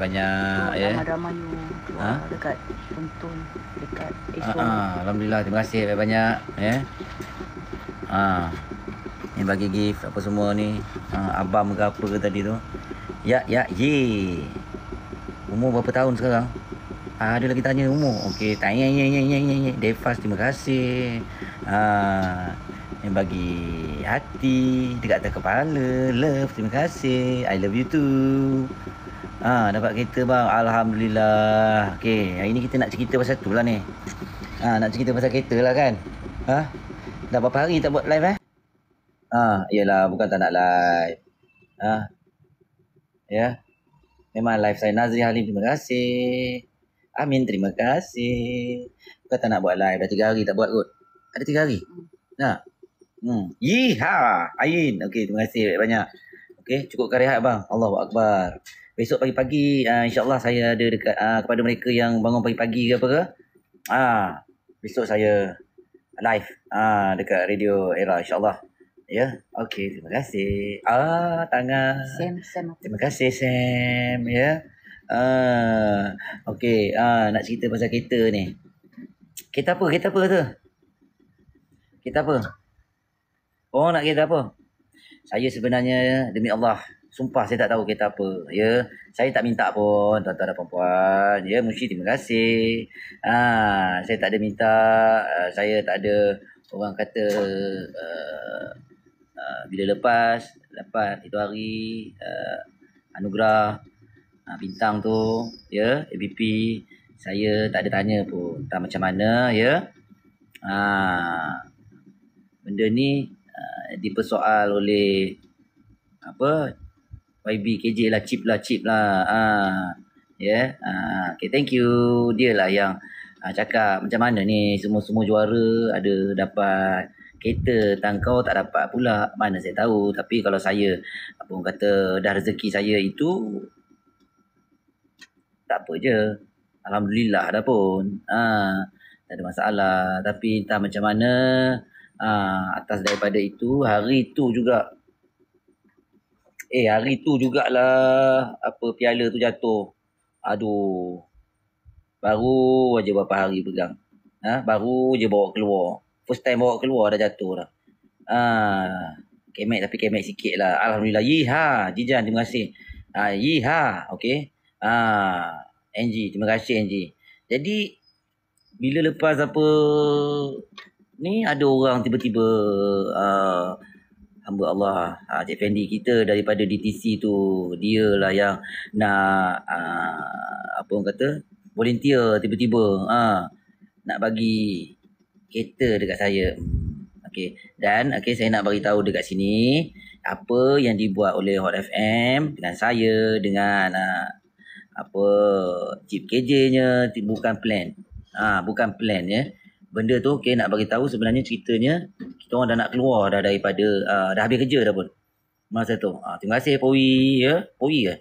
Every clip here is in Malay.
banyak-banyak ya. ha? Ah, dekat penonton dekat ah, esok. Ah, ah, alhamdulillah terima kasih banyak-banyak ya. Ha. Ah. Ni bagi gift apa semua ni. Ah, abam ke apa ke tadi tu. Ya ya ye. Umur berapa tahun sekarang? Ah, ada lagi tanya umur. Okey, tanya ye ye ye ye ye. Defas terima kasih. Ha. Ah yang bagi hati dekat atas kepala love terima kasih i love you too Ha, dapat kereta bang. Alhamdulillah. Okey, hari ni kita nak cerita pasal tu lah ni. Ha, nak cerita pasal kereta lah kan. Ha? Dah berapa hari tak buat live eh? Ha, yelah bukan tak nak live. Ha? Ya? Memang live saya Nazri Halim terima kasih. Amin terima kasih. Bukan tak nak buat live. Dah tiga hari tak buat kot. Ada tiga hari? Nak? Ha? Hmm. Yeeha! Ain. Okey, terima kasih banyak. Okey, cukup rehat bang. Allahu Akbar. Besok pagi-pagi uh, insyaAllah saya ada dekat uh, kepada mereka yang bangun pagi-pagi ke apa ke. Ah, uh, besok saya live ah uh, dekat radio Era insyaAllah. Ya, yeah. okey. Terima kasih. Ah, tangan. Sam, Sam. Terima kasih, Sam. Ya. Yeah. Ah, okey. Ah, nak cerita pasal kereta ni. Kita apa? Kita apa tu? Kita apa? Oh, nak kita apa? Saya sebenarnya demi Allah, Sumpah saya tak tahu kereta apa. Ya, saya tak minta pun tuan-tuan dan puan-puan. Ya, mesti terima kasih. Ha, saya tak ada minta, uh, saya tak ada orang kata uh, uh, bila lepas, dapat itu hari uh, anugerah uh, bintang tu, ya, ABP saya tak ada tanya pun tentang macam mana, ya. Ha, benda ni uh, dipersoal oleh apa YB KJ lah chip lah chip lah. Ah. Ya. Yeah. Ah. Okay, thank you. Dia lah yang ah, cakap macam mana ni semua-semua juara ada dapat kereta tangkau tak dapat pula. Mana saya tahu. Tapi kalau saya apa orang kata dah rezeki saya itu tak apa je. Alhamdulillah dah pun. Ah. Tak ada masalah. Tapi entah macam mana ah, atas daripada itu hari itu juga Eh hari tu jugalah apa piala tu jatuh. Aduh. Baru aja berapa hari pegang. Ha? baru je bawa keluar. First time bawa keluar dah jatuh dah. Ha. Kemek tapi kemek sikit lah. Alhamdulillah. Yiha. Jijan terima kasih. Ha. Yiha. Okay. Ha. Angie. Terima kasih Angie. Jadi bila lepas apa ni ada orang tiba-tiba uh, hamba Allah uh, Cik kita daripada DTC tu dia lah yang nak uh, apa orang kata volunteer tiba-tiba uh, nak bagi kereta dekat saya okey dan okey saya nak bagi tahu dekat sini apa yang dibuat oleh Hot FM dengan saya dengan uh, apa chip KJ-nya bukan plan ah uh, bukan plan ya yeah benda tu okey nak bagi tahu sebenarnya ceritanya kita orang dah nak keluar dah daripada uh, dah habis kerja dah pun masa tu uh, terima kasih Poi ya Poi ya,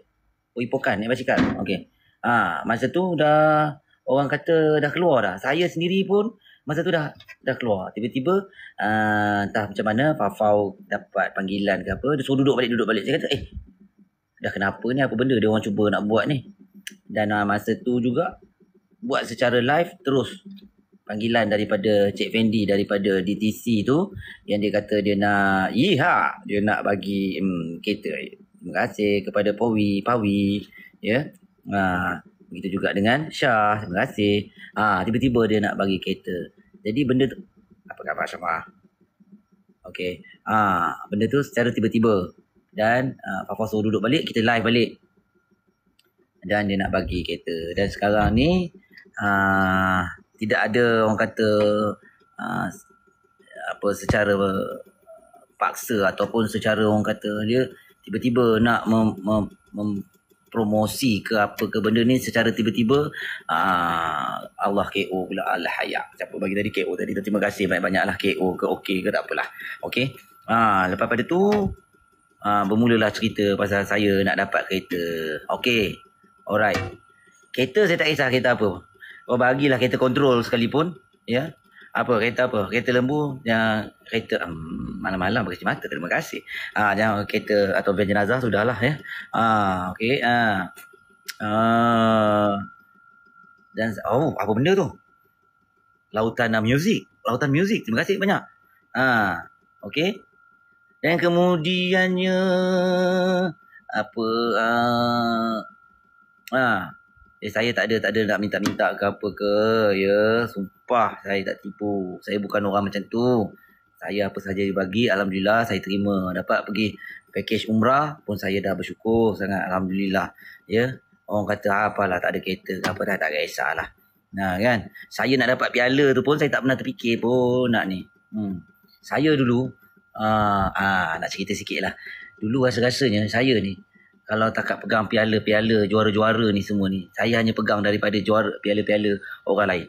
Poi Pokan ni basikal okey ah masa tu dah orang kata dah keluar dah saya sendiri pun masa tu dah dah keluar tiba-tiba uh, entah macam mana Fafau dapat panggilan ke apa dia suruh duduk balik duduk balik saya kata eh dah kenapa ni apa benda dia orang cuba nak buat ni dan uh, masa tu juga buat secara live terus panggilan daripada Cik Fendi daripada DTC tu yang dia kata dia nak yiha dia nak bagi hmm, kereta terima kasih kepada Pawi, Pawi ya yeah. ha, begitu juga dengan Syah terima kasih ha, tiba-tiba dia nak bagi kereta jadi benda tu apa khabar Syama Okay ha, benda tu secara tiba-tiba dan ha, Papa suruh duduk balik kita live balik dan dia nak bagi kereta dan sekarang ni Uh, tidak ada orang kata uh, apa secara paksa ataupun secara orang kata dia tiba-tiba nak mem, mem, mem promosi ke apa ke benda ni secara tiba-tiba ah, Allah KO pula Allah haya siapa bagi tadi KO tadi terima kasih banyak-banyaklah banyak KO ke OK, ke tak apalah OK. ah lepas pada tu ah bermulalah cerita pasal saya nak dapat kereta OK, alright kereta saya tak kisah kereta apa kau oh, bagilah kereta kontrol sekalipun. Ya. Apa kereta apa? Kereta lembu yang kereta um, malam-malam bagi mata. Terima kasih. Ah jangan kereta atau van jenazah sudahlah ya. Ah okey. Ah. dan oh apa benda tu? Lautan Music. Lautan Music. Terima kasih banyak. Ah okey. Dan kemudiannya apa ah ah Eh saya tak ada tak ada nak minta-minta ke apa ke. Ya, sumpah saya tak tipu. Saya bukan orang macam tu. Saya apa saja dibagi, alhamdulillah saya terima. Dapat pergi pakej umrah pun saya dah bersyukur sangat alhamdulillah. Ya. Orang kata ah, apa lah, tak ada kereta, apa dah tak kisahlah. Nah kan, saya nak dapat piala tu pun saya tak pernah terfikir pun nak ni. Hmm. Saya dulu ah uh, ah uh, nak cerita sikitlah. Dulu rasa-rasanya saya ni kalau tak pegang piala-piala juara-juara ni semua ni saya hanya pegang daripada juara piala-piala orang lain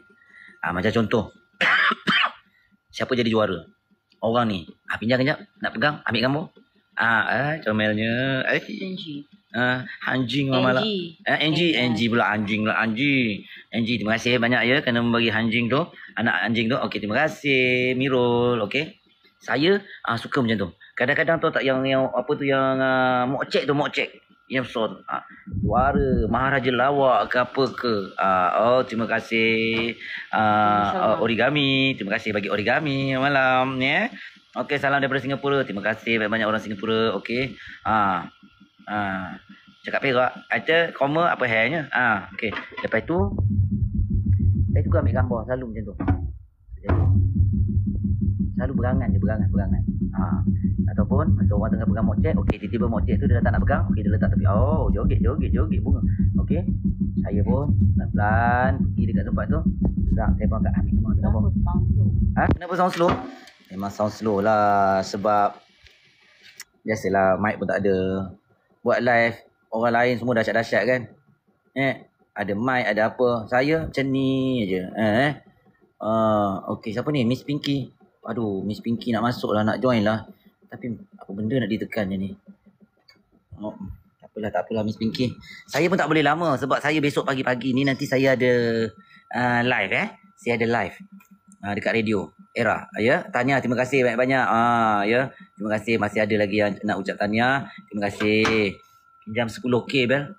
ha, macam contoh siapa jadi juara orang ni ha, pinjam kejap nak pegang ambil gambar ha, ah ha, comelnya eh Uh, ah, anjing lah malam. Eh, NG, NG pula anjing lah anjing. NG terima kasih banyak ya Kena memberi anjing tu. Anak anjing tu. Okey terima kasih Mirul. Okey. Saya uh, suka macam tu. Kadang-kadang tu tak yang yang apa tu yang uh, mock tu mock yang besar tu. Ha. Juara Maharaja Lawak ke apa ke. Ha. Oh, terima kasih ha. Oh, origami. Terima kasih bagi origami malam. ya. Yeah. Okey, salam daripada Singapura. Terima kasih banyak-banyak orang Singapura. Okey. Ha. Ha. Cakap perak. Ada koma apa hairnya. Ha. Okey. Lepas tu. Saya suka ambil gambar selalu macam tu. Selalu berangan je, berangan, berangan. Ha ataupun masa orang tengah pegang mocek okey tiba-tiba mocek tu dia dah tak nak pegang okey dia letak tepi oh joget joget joget bunga okey saya pun pelan-pelan pergi dekat tempat tu Tak, saya pun agak ambil ah, lah, nama lah. kenapa ha kenapa sound slow memang sound slow lah sebab biasalah mic pun tak ada buat live orang lain semua dah dahsyat-dahsyat kan eh ada mic ada apa saya macam ni aje ha, eh, eh. Uh, okey siapa ni miss pinky aduh miss pinky nak masuk lah nak join lah tapi apa benda nak ditekannya ni? Oh, tak apalah, tak apalah Miss Pinky. Saya pun tak boleh lama sebab saya besok pagi-pagi ni nanti saya ada uh, live eh. Saya ada live uh, dekat radio. Era, ya. Yeah? Tanya, terima kasih banyak-banyak. Uh, ya. Yeah? Terima kasih masih ada lagi yang nak ucap tanya. Terima kasih. Pinjam 10k bel.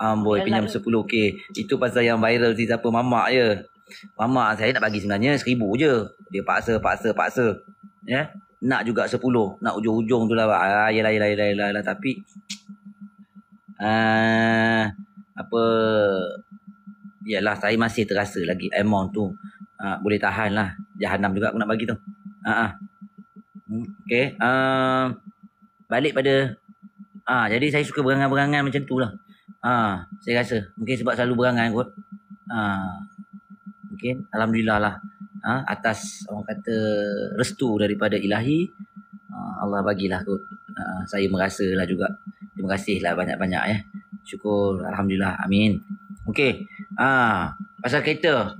Amboi, pinjam 10k. Itu pasal yang viral si siapa mamak ya. Yeah? Mamak saya nak bagi sebenarnya 1000 je. Dia paksa, paksa, paksa. Ya. Yeah? nak juga sepuluh nak ujung-ujung tu lah ah, yelah, yelah yelah yelah yelah tapi ah, apa yelah saya masih terasa lagi amount tu ah, boleh tahan lah jahannam juga aku nak bagi tu ah, ah. Okay. Ah, balik pada ah, jadi saya suka berangan-berangan macam tu lah ah, saya rasa mungkin sebab selalu berangan kot ah, mungkin Alhamdulillah lah ha, atas orang kata restu daripada ilahi ha, Allah bagilah kot ha, saya merasalah juga terima kasihlah banyak-banyak ya syukur alhamdulillah amin okey ha, pasal kereta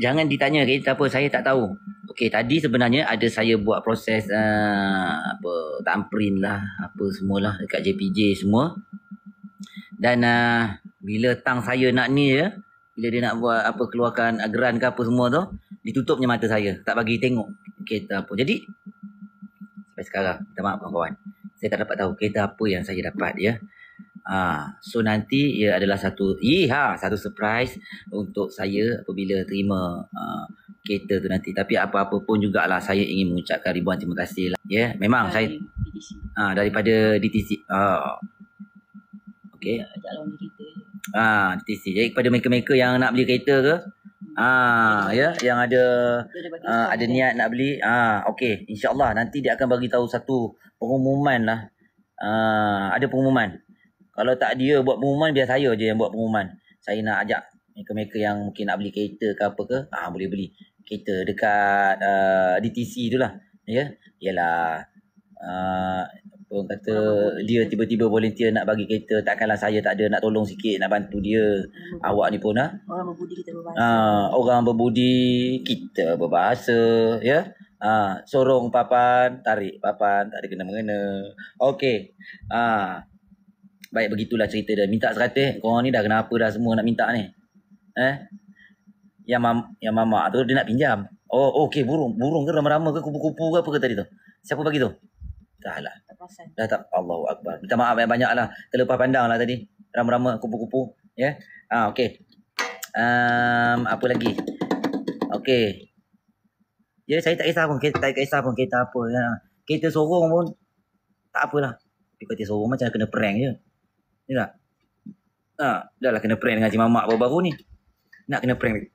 jangan ditanya kereta apa saya tak tahu okey tadi sebenarnya ada saya buat proses ha, apa tamprin lah apa semualah dekat JPJ semua dan uh, bila tang saya nak ni ya bila dia nak buat apa keluarkan ageran ke apa semua tu ditutupnya mata saya tak bagi tengok kereta apa jadi sampai sekarang kita maaf kawan-kawan saya tak dapat tahu kereta apa yang saya dapat ya ha, so nanti ia adalah satu iha satu surprise untuk saya apabila terima uh, kereta tu nanti tapi apa-apa pun jugalah saya ingin mengucapkan ribuan terima kasih lah. ya memang Dari saya Ha, daripada DTC ha. okay. Ya, kita. Ah, ha, TTC. Jadi kepada mereka-mereka yang nak beli kereta ke? Ah, ha, ya, yang ada uh, ada niat nak beli, ah, ha, okey, insya-Allah nanti dia akan bagi tahu satu pengumuman lah. Ah, ada pengumuman. Kalau tak dia buat pengumuman, biar saya je yang buat pengumuman. Saya nak ajak mereka-mereka yang mungkin nak beli kereta ke apa ke, ah, ha, boleh beli kereta dekat uh, ha, DTC tu lah. Ya, yeah? ialah Orang kata Mereka dia tiba-tiba volunteer nak bagi kereta takkanlah saya tak ada nak tolong sikit nak bantu dia Mereka. Hmm. awak ni pun ha? orang berbudi kita berbahasa ha, orang berbudi kita berbahasa ya ha, sorong papan tarik papan tak ada kena mengena okey ha. baik begitulah cerita dia minta 100 eh. kau ni dah kenapa dah semua nak minta ni eh yang mam yang mama tu dia nak pinjam oh okey burung burung ke ramai-ramai ke kupu-kupu ke apa ke tadi tu siapa bagi tu Dah lah. Dah tak. Allahu Akbar. Minta maaf yang banyak lah. Terlepas pandang lah tadi. Rama-rama, kupu-kupu. Ya. Yeah? Ah, ha, okey. Um, apa lagi? Okey. Ya, yeah, saya tak kisah pun. Kita, tak kisah pun kita apa. Ya. Kita sorong pun. Tak apalah. Tapi kita sorong macam kena prank je. Ya tak? Ha, dah lah kena prank dengan si mamak baru-baru ni. Nak kena prank.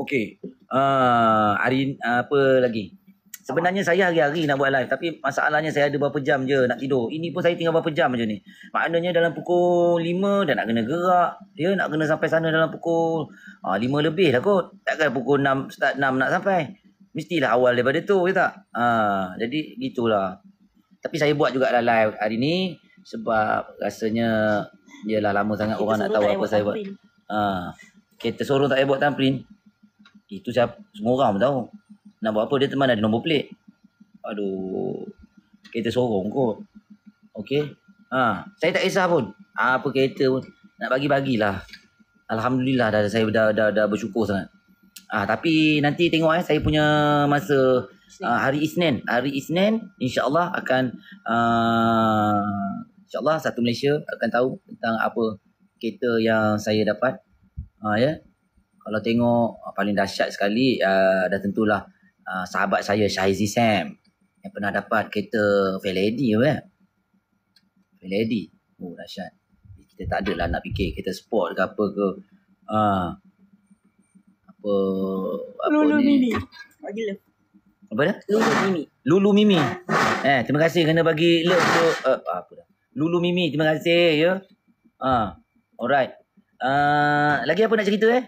Okey. Uh, hari uh, apa lagi? Sebenarnya saya hari-hari nak buat live tapi masalahnya saya ada berapa jam je nak tidur. Ini pun saya tinggal berapa jam je ni. Maknanya dalam pukul 5 dah nak kena gerak. Dia nak kena sampai sana dalam pukul ah, 5 lebih dah kot. Takkan pukul 6 start 6 nak sampai. Mestilah awal daripada tu ke ya tak? Ah, jadi gitulah. Tapi saya buat juga dalam live hari ni sebab rasanya ialah lama sangat kita orang nak tahu apa saya buat. Ah, kita sorong tak payah buat tamprin. Itu siapa? Semua orang pun tahu. Nak buat apa dia teman ada nombor plate. Aduh. Kereta sorong kot. Okay, Ha, saya tak kisah pun. Ha, apa kereta pun nak bagi-bagilah. Alhamdulillah dah saya dah dah, dah bersyukur sangat. Ah ha, tapi nanti tengok eh saya punya masa uh, hari Isnin. Hari Isnin insya-Allah akan uh, insya-Allah satu Malaysia akan tahu tentang apa kereta yang saya dapat. Ha ya. Yeah. Kalau tengok ha, paling dahsyat sekali uh, dah tentulah Ah, sahabat saya Syahizi Sam yang pernah dapat kereta Velady apa eh? Velady. Oh dahsyat. Kita tak adalah nak fikir kereta sport ke apa ke. Ha. Apa apa Lulu ni? Bagi le. Apa dah? Lulu Mimi. Lulu Mimi. Eh, terima kasih kerana bagi le tu. Uh, apa dah? Lulu Mimi, terima kasih ya. Ha. Alright. Uh, lagi apa nak cerita eh?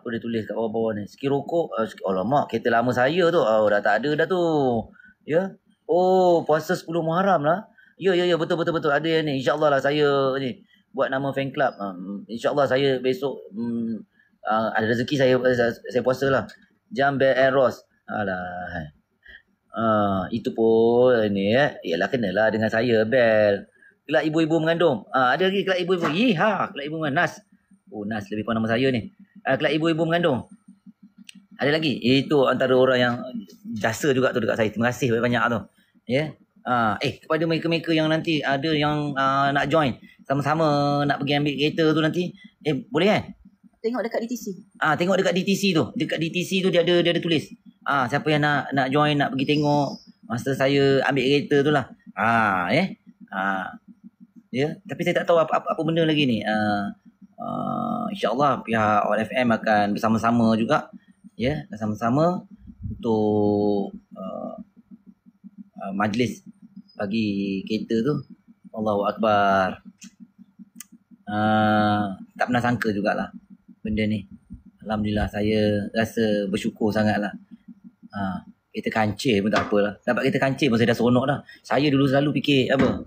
apa dia tulis kat bawah-bawah ni. Sekir rokok, uh, sekir, alamak kereta lama saya tu. Oh, dah tak ada dah tu. Ya. Yeah? Oh, puasa 10 Muharram lah. Ya, yeah, ya, yeah, ya, yeah, betul, betul, betul. Ada yang ni. InsyaAllah lah saya ni. Buat nama fan club. Um, InsyaAllah saya besok um, uh, ada rezeki saya, saya, saya puasa lah. Jam Bear Air Ross. Alah. Uh, itu pun ni eh. Yalah kenalah dengan saya, Bell. Kelak ibu-ibu mengandung. Uh, ada lagi kelak ibu-ibu. Yeeha, kelak ibu mengandung. Nas. Oh, Nas lebih pun nama saya ni uh, kelab ibu-ibu mengandung. Ada lagi. Itu antara orang yang jasa juga tu dekat saya. Terima kasih banyak-banyak tu. Yeah. Ya? Uh, eh kepada mereka-mereka yang nanti ada yang uh, nak join sama-sama nak pergi ambil kereta tu nanti eh boleh kan tengok dekat DTC ah uh, tengok dekat DTC tu dekat DTC tu dia ada dia ada tulis ah uh, siapa yang nak nak join nak pergi tengok masa saya ambil kereta tu lah ah uh, eh ah uh, ya yeah? tapi saya tak tahu apa apa, benda lagi ni ah uh, uh, insyaallah pihak OFM akan bersama-sama juga ya yeah, bersama-sama untuk uh, uh, majlis bagi kereta tu Allahu akbar uh, tak pernah sangka jugalah benda ni alhamdulillah saya rasa bersyukur sangatlah uh, Kita kancil pun tak apalah dapat kita kancil pun saya dah seronok dah saya dulu selalu fikir apa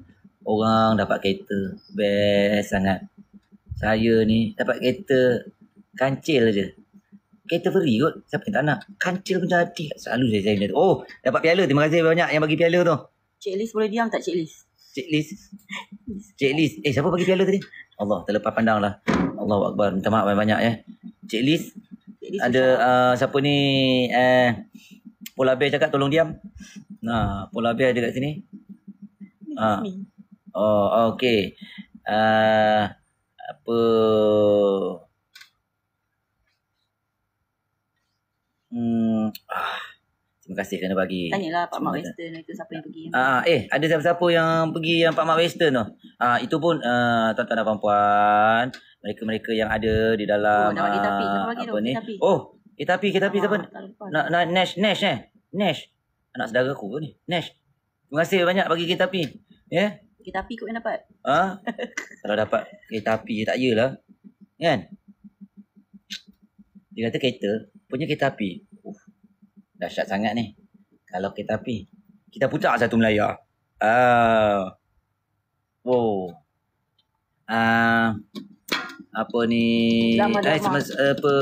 orang dapat kereta best sangat saya ni dapat kereta kancil je. Kereta free kot. Siapa yang tak nak? Kancil pun jadi. Selalu saya saya Oh, dapat piala. Terima kasih banyak yang bagi piala tu. Cik Liz boleh diam tak Cik Liz? Cik Liz. Cik Liz. Eh, siapa bagi piala tadi? Allah, terlepas pandang lah. Allah Akbar. Minta maaf banyak-banyak ya. Cik Liz. Cik Liz ada uh, siapa ni? Eh, Pola Bear cakap tolong diam. Nah, Pola Bear ada kat sini. Ah. Oh, okey. Uh, ah, apa Hmm. Ah, terima kasih kerana bagi. Tanyalah Pak Mak Western itu siapa yang pergi. Ah, uh, eh, ada siapa-siapa yang pergi yang Pak Mak Western tu? Ah, itu pun uh, tuan-tuan dan puan-puan, mereka-mereka yang ada di dalam oh, uh, tapi, ah, apa ni? Tapi. Oh, eh tapi, kita tapi siapa? Nak nak Nash, Nash eh. Nash. Anak saudara aku ke ni. Nash. Terima kasih banyak bagi kita tapi. Ya. Yeah? Kita api kot yang dapat. Ha? Kalau dapat kereta api tak yalah. Kan? Dia kata kereta, punya kereta api. Uf, dahsyat sangat ni. Kalau kereta api. Kita putar satu Melayu. Ah. Uh, wow. Ah. Uh, apa ni drama-drama. eh sama, apa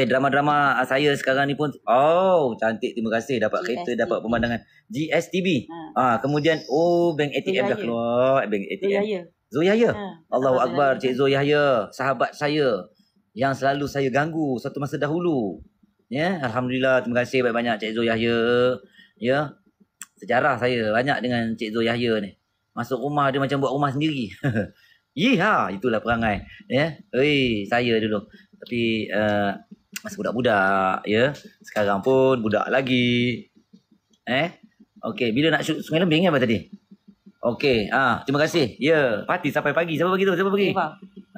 eh drama-drama ah, saya sekarang ni pun oh cantik terima kasih dapat GSTB. kereta dapat pemandangan GSTB ha. ah kemudian oh bank ATM Zoyaya. dah keluar bank ATM Zoyaya Zoyaya ha. Allahu akbar cik Zoyaya sahabat saya yang selalu saya ganggu satu masa dahulu ya yeah? alhamdulillah terima kasih banyak-banyak cik Zoyaya ya yeah? sejarah saya banyak dengan cik Zoyaya ni masuk rumah dia macam buat rumah sendiri Yeha, itulah perangai. Ya. Oi, saya dulu. Tapi uh, eh, masa budak-budak, ya. Sekarang pun budak lagi. Eh. Okey, bila nak shoot Sungai Lembing kan ya, tadi? Okey, ah, terima kasih. Ya, yeah. parti sampai pagi. Siapa bagi tu? Siapa bagi? Eva.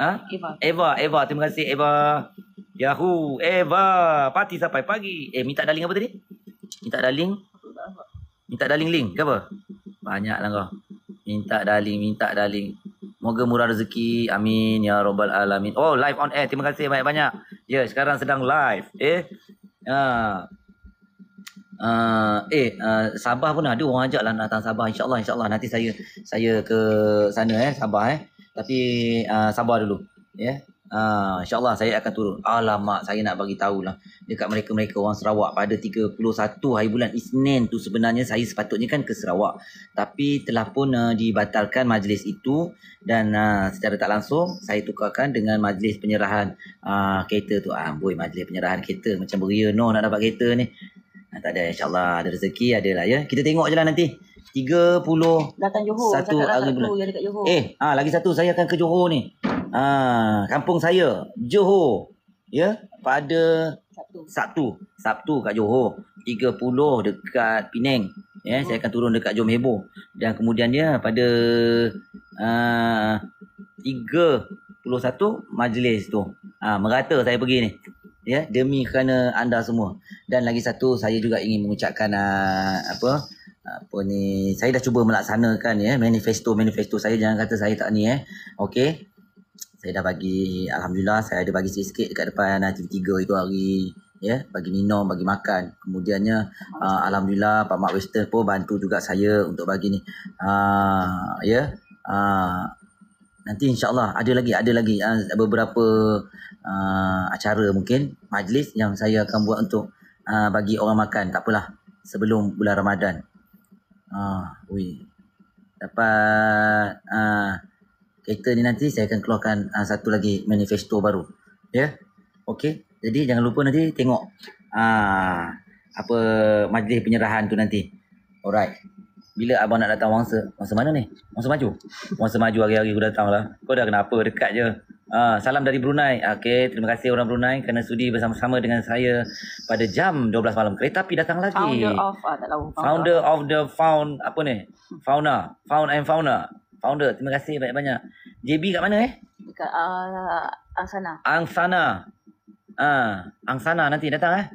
Ha? Eva. Eva, Eva, terima kasih Eva. Yahoo, Eva, parti sampai pagi. Eh, minta daling apa tadi? Minta daling? Minta daling link ke apa? Banyaklah kau. Minta daling, minta daling. Moga murah rezeki. Amin. Ya Rabbal Alamin. Oh, live on air. Terima kasih banyak-banyak. Ya, yeah, sekarang sedang live. Eh, uh. Uh, eh uh, Sabah pun ada orang ajak lah nak datang Sabah insyaallah insyaallah nanti saya saya ke sana eh Sabah eh tapi uh, Sabah dulu ya yeah? Ha, InsyaAllah saya akan turun. Alamak, saya nak bagi tahulah dekat mereka-mereka orang Sarawak pada 31 hari bulan Isnin tu sebenarnya saya sepatutnya kan ke Sarawak. Tapi telah pun uh, dibatalkan majlis itu dan uh, secara tak langsung saya tukarkan dengan majlis penyerahan uh, kereta tu. Ah, boy, majlis penyerahan kereta macam beria no nak dapat kereta ni. Ha, tak ada insyaAllah ada rezeki ada lah ya. Kita tengok je lah nanti. 30 datang Johor satu hari bulan. Eh, ha, lagi satu saya akan ke Johor ni. Ah, kampung saya Johor. Ya, pada Sabtu. Sabtu kat Johor 30 dekat Penang. Ya, oh. saya akan turun dekat Johor Heboh. Dan kemudiannya pada ah, uh, 31 majlis tu. Ah, merata saya pergi ni. Ya, demi kerana anda semua. Dan lagi satu saya juga ingin mengucapkan uh, apa? apa ni saya dah cuba melaksanakan ya manifesto manifesto saya jangan kata saya tak ni eh okey saya dah bagi alhamdulillah saya ada bagi sikit-sikit dekat depan ah, TV3 itu hari ya yeah, bagi minum bagi makan kemudiannya uh, alhamdulillah Pak Mak Wester pun bantu juga saya untuk bagi ni uh, ya yeah, uh, nanti insyaallah ada lagi ada lagi uh, beberapa uh, acara mungkin majlis yang saya akan buat untuk uh, bagi orang makan tak apalah sebelum bulan Ramadan ah uh, dapat uh, kereta ni nanti saya akan keluarkan uh, satu lagi manifesto baru. Ya. Yeah? Okey. Jadi jangan lupa nanti tengok uh, apa majlis penyerahan tu nanti. Alright. Bila abang nak datang wangsa? Wangsa mana ni? Wangsa maju. Wangsa maju hari-hari aku datang lah. Kau dah kenapa? Dekat je. Uh, salam dari Brunei. Okey, terima kasih orang Brunei kerana sudi bersama-sama dengan saya pada jam 12 malam. Kereta api datang lagi. Founder of, uh, Founder, founder of the found, apa ni? Fauna. Found and fauna founder. Terima kasih banyak-banyak. JB kat mana eh? Dekat uh, Angsana. Angsana. Ah, uh, Angsana nanti datang eh.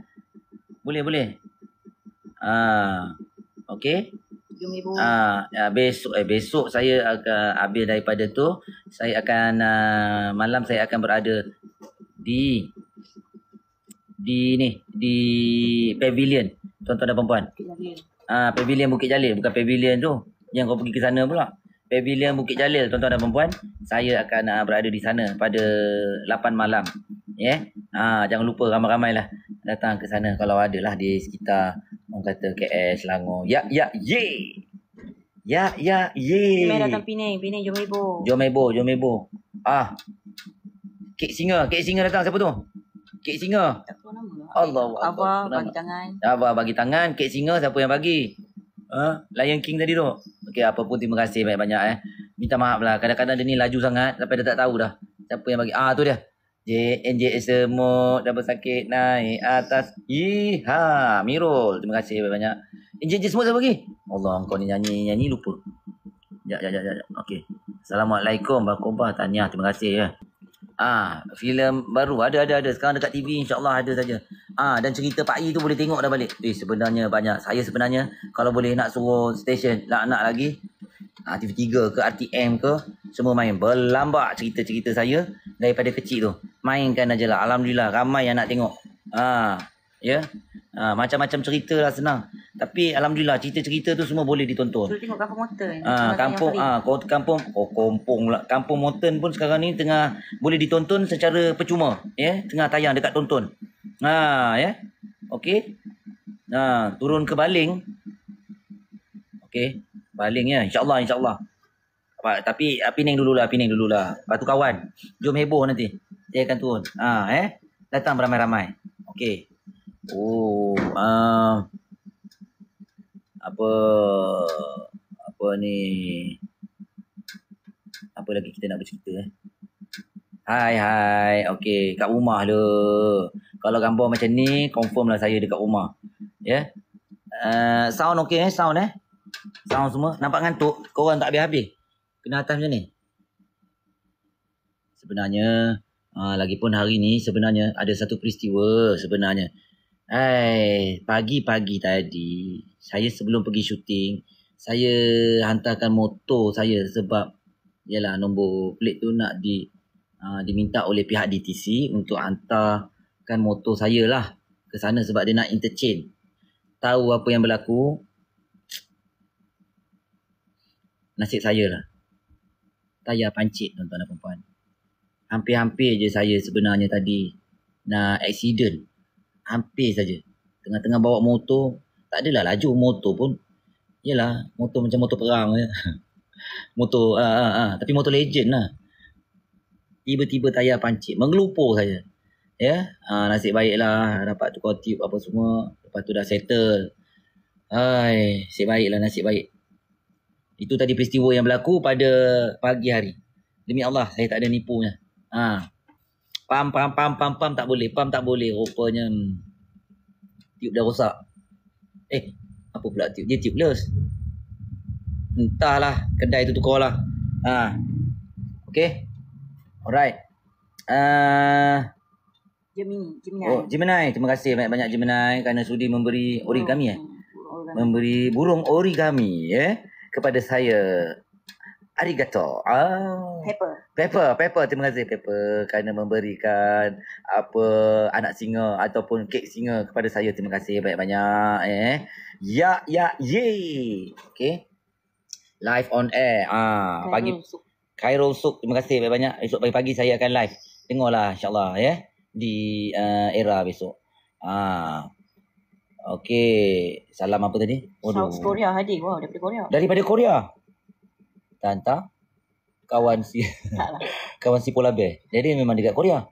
Boleh, boleh. Ah. Uh, okay. Ah, uh, besok eh besok saya akan habis daripada tu, saya akan uh, malam saya akan berada di di ni, di pavilion tuan-tuan dan puan-puan. Ah, pavilion Bukit Jalil, bukan pavilion tu. Yang kau pergi ke sana pula. Pavilion Bukit Jalil tuan-tuan dan puan saya akan uh, berada di sana pada 8 malam ya yeah? ha, jangan lupa ramai-ramailah datang ke sana kalau ada lah di sekitar orang kata KL Selangor ya ya ye ya ya ye main datang Pinang Pinang jom ibu jom ibu jom ibu ah Kek Singa Kek Singa datang siapa tu Kek Singa Allah Allah Abah bagi tangan Abah bagi tangan Kek Singa siapa yang bagi Ha? Lion King tadi tu Okey, apa pun terima kasih banyak-banyak eh. Minta maaf lah. Kadang-kadang dia ni laju sangat. Sampai dah tak tahu dah. Siapa yang bagi. Ah, tu dia. JNJ semut dapat sakit naik atas. Yeeha, Mirul. Terima kasih banyak-banyak. NJJ semut siapa lagi? Allah, kau ni nyanyi-nyanyi lupa. Ya ya, ya ya ya. Okay. Assalamualaikum, Barakobah. Tanya. terima kasih ya. Ah, filem baru ada ada ada sekarang dekat TV Insyaallah ada saja. Ah dan cerita Pak Yi tu boleh tengok dah balik. Eh sebenarnya banyak. Saya sebenarnya kalau boleh nak suruh station nak nak lagi ah ha, TV3 ke RTM ke semua main berlambak cerita-cerita saya daripada kecil tu. Mainkan ajalah. Alhamdulillah ramai yang nak tengok. Ah Ya. Ha, macam-macam cerita lah senang. Tapi alhamdulillah cerita-cerita tu semua boleh ditonton. Suruh tengok kampung motor. Ha, ha, kampung ah ha, kampung oh, kampung lah. Kampung motor pun sekarang ni tengah boleh ditonton secara percuma. Ya, tengah tayang dekat tonton. Ha, ya. Okey. Ha, turun ke baling. Okey. Baling ya. Insya-Allah insya-Allah. Tapi ah, pining dululah, pining dululah. Lepas tu kawan, jom heboh nanti. Dia akan turun. Ha, eh. Datang ramai ramai Okey. Oh, uh, apa apa ni? Apa lagi kita nak bercerita eh? Hai hai. Okey, kat rumah lu. Kalau gambar macam ni, confirm lah saya dekat rumah. Ya. Yeah? Uh, sound okey eh, sound eh. Sound semua. Nampak ngantuk. Kau orang tak habis-habis. Kena atas macam ni. Sebenarnya, uh, lagipun hari ni sebenarnya ada satu peristiwa sebenarnya. Hai, pagi-pagi tadi saya sebelum pergi syuting, saya hantarkan motor saya sebab ialah nombor plate tu nak di uh, diminta oleh pihak DTC untuk hantarkan motor saya lah ke sana sebab dia nak interchange. Tahu apa yang berlaku? Nasib saya lah. Tayar pancit tuan-tuan dan puan-puan. Hampir-hampir je saya sebenarnya tadi nak accident hampir saja. Tengah-tengah bawa motor, tak adalah laju motor pun. Yalah, motor macam motor perang ya, motor ah ah ah tapi motor legend lah. Tiba-tiba tayar pancit, mengelupur saja Ya, ah nasib baiklah dapat tukar tip apa semua, lepas tu dah settle. Hai, nasib baiklah nasib baik. Itu tadi peristiwa yang berlaku pada pagi hari. Demi Allah, saya tak ada nipunya. Ah, ha. Pam, pam, pam, pam, pam, tak boleh. Pam tak boleh. Rupanya hmm, tiup dah rosak. Eh, apa pula tiup? Dia tiup les. Entahlah, kedai tu tukar lah. Ha. Okay. Alright. Uh... Ah. Gemini, Gemini. Oh, Gemini. Terima kasih banyak-banyak Gemini kerana sudi memberi origami eh. Oh, memberi burung origami eh kepada saya. Arigato. Ah. Pepper. Pepper, Pepper. Terima kasih Pepper kerana memberikan apa anak singa ataupun kek singa kepada saya. Terima kasih banyak-banyak eh. Ya, ya, ye. Okay. Live on air. Ah, pagi. Khairul Suk. Terima kasih banyak-banyak. Esok pagi-pagi saya akan live. Tengoklah insyaAllah ya. Yeah. Di uh, era besok. Ah. Okay. Salam apa tadi? Oh, South Korea, Hadir. Wow, daripada Korea. Daripada Korea? kita hantar kawan si kawan si polar bear. Jadi memang dekat Korea.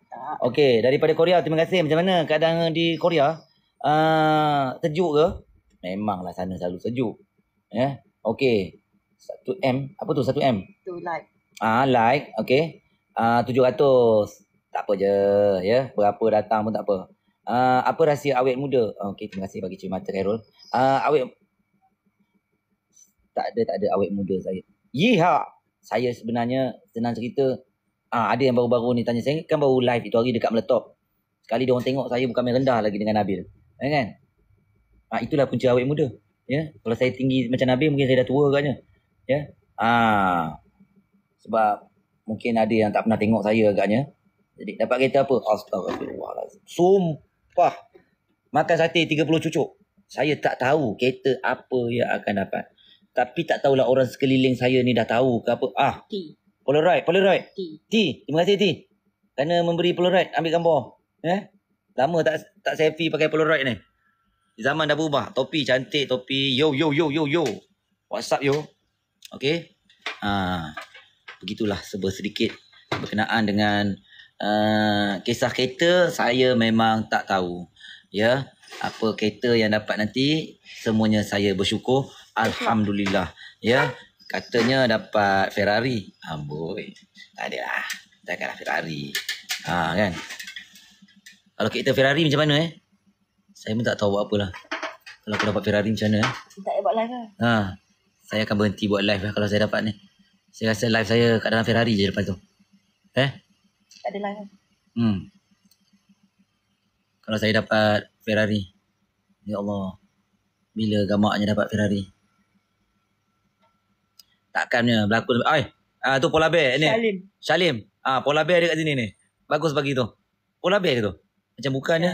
Okey, daripada Korea terima kasih. Macam mana keadaan di Korea? Uh, ah, sejuk ke? Memanglah sana selalu sejuk. Ya. Yeah. Okey. 1M, apa tu 1M? 2 like. Ah, uh, like. Okey. Ah uh, 700. Tak apa je, ya. Yeah. Berapa datang pun tak apa. Ah uh, apa rahsia awet muda? Okey, terima kasih bagi cermin mata Carol. Ah uh, awet tak ada tak ada awet muda saya. Yeha. Saya sebenarnya senang cerita uh, ada yang baru-baru ni tanya saya kan baru live itu hari dekat meletop. Sekali dia orang tengok saya bukan main rendah lagi dengan Nabil. Ya kan? Uh, itulah punca awet muda. Ya. Kalau saya tinggi macam Nabil mungkin saya dah tua agaknya. Ya. Ah. sebab mungkin ada yang tak pernah tengok saya agaknya. Jadi dapat kereta apa? Astagfirullahalazim. Sumpah. Makan sate 30 cucuk. Saya tak tahu kereta apa yang akan dapat tapi tak tahulah orang sekeliling saya ni dah tahu ke apa. Ah. T. Polaroid, Polaroid. T. T. Terima kasih T. Kerana memberi Polaroid ambil gambar. Eh? Lama tak tak selfie pakai Polaroid ni. Zaman dah berubah. Topi cantik, topi yo yo yo yo yo. WhatsApp yo. okay Ah. Ha. Begitulah sebuah sedikit berkenaan dengan uh, kisah kereta saya memang tak tahu. Ya. Apa kereta yang dapat nanti semuanya saya bersyukur Alhamdulillah. Ya. Katanya dapat Ferrari. Amboi. Ah, tak ada lah. tak ada Ferrari. Ha kan. Kalau kita Ferrari macam mana eh? Saya pun tak tahu buat apalah. Kalau aku dapat Ferrari macam mana eh? Tak payah buat live lah. Ha. Saya akan berhenti buat live lah kalau saya dapat ni. Saya rasa live saya kat dalam Ferrari je lepas tu. Eh? Tak ada live lah. Hmm. Kalau saya dapat Ferrari. Ya Allah. Bila gamaknya dapat Ferrari takkannya berlakon ai uh, tu pola bear ni Salim Salim ah pola polar bear dekat sini ni bagus bagi tu polar bear tu macam bukannya ya?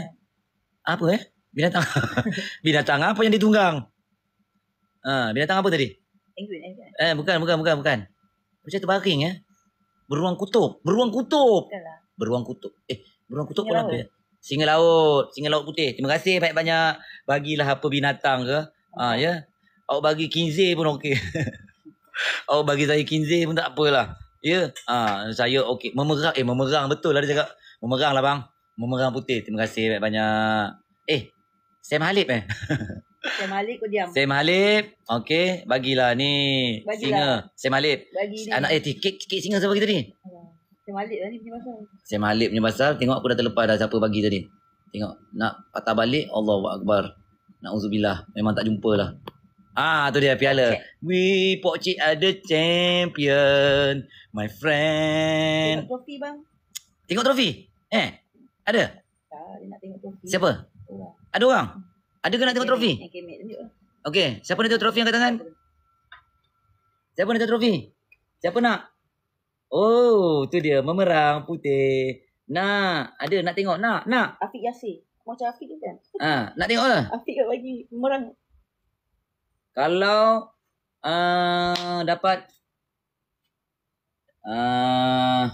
apa eh binatang binatang apa yang ditunggang Ah, binatang apa tadi penguin eh bukan bukan bukan bukan macam terbaring eh beruang kutub beruang kutub lah. beruang kutub eh beruang kutub pola polar bear singa laut singa laut putih terima kasih banyak-banyak bagilah apa binatang ke ah ya yeah. awak bagi kinzi pun okey Oh bagi saya kinzi pun tak apalah. Ya. Ah ha, saya okey memerang eh memerang betul lah dia cakap. Memerang lah bang. Memerang putih. Terima kasih banyak. -banyak. Eh Sam Halib eh. Sam Halib kau diam. Sam Halib. Okey, bagilah ni bagilah. singa. Sam Halib. Anak eh tiket tiket singa siapa kita ni, Sam Halib lah ni punya pasal. Sam Halib punya pasal. Tengok aku dah terlepas dah siapa bagi tadi. Tengok nak patah balik Allahuakbar. Nauzubillah. Memang tak jumpa lah. Ah, tu dia piala. Okay. We Pocik are the champion, my friend. Tengok trofi bang. Tengok trofi? Eh, ada? Tak, dia nak tengok trofi. Siapa? Orang. Ada orang? Ada ke nak tengok trofi? Okey, siapa nak tengok trofi angkat tangan? Siapa nak tengok trofi? Siapa nak? Oh, tu dia memerang putih. Nak, ada nak tengok nak, nak. Afiq Yasir. Macam Afiq tu kan? Ah, nak tengok ke? Lah. Afiq bagi memerang kalau uh, dapat uh,